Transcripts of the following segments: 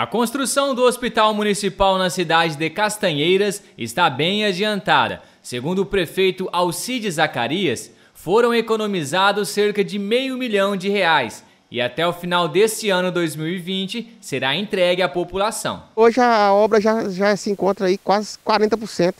A construção do hospital municipal na cidade de Castanheiras está bem adiantada. Segundo o prefeito Alcides Zacarias, foram economizados cerca de meio milhão de reais e até o final deste ano 2020 será entregue à população. Hoje a obra já, já se encontra aí quase 40%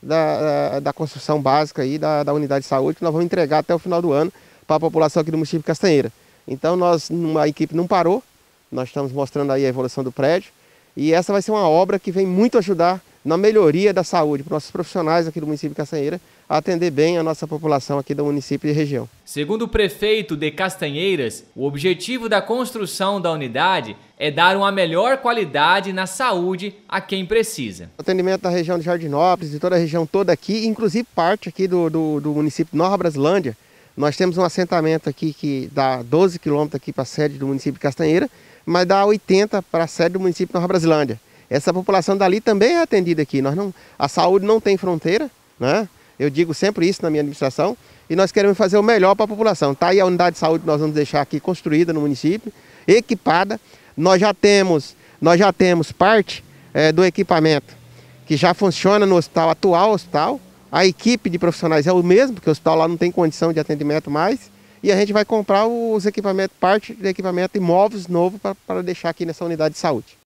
da, da construção básica aí da, da unidade de saúde que nós vamos entregar até o final do ano para a população aqui do município de Castanheira. Então nós, a equipe não parou, nós estamos mostrando aí a evolução do prédio. E essa vai ser uma obra que vem muito ajudar na melhoria da saúde para nossos profissionais aqui do município de Castanheira atender bem a nossa população aqui do município e região. Segundo o prefeito de Castanheiras, o objetivo da construção da unidade é dar uma melhor qualidade na saúde a quem precisa. O atendimento da região de Jardinópolis, de toda a região toda aqui, inclusive parte aqui do, do, do município de Nova Brasilândia, nós temos um assentamento aqui que dá 12 quilômetros aqui para a sede do município de Castanheira, mas dá 80 para a sede do município de Nova Brasilândia. Essa população dali também é atendida aqui. Nós não, a saúde não tem fronteira, né? Eu digo sempre isso na minha administração e nós queremos fazer o melhor para a população. Tá aí a unidade de saúde que nós vamos deixar aqui construída no município, equipada. Nós já temos, nós já temos parte é, do equipamento que já funciona no hospital atual hospital, a equipe de profissionais é o mesmo, porque o hospital lá não tem condição de atendimento mais, e a gente vai comprar os equipamentos, parte do equipamento imóveis novo para deixar aqui nessa unidade de saúde.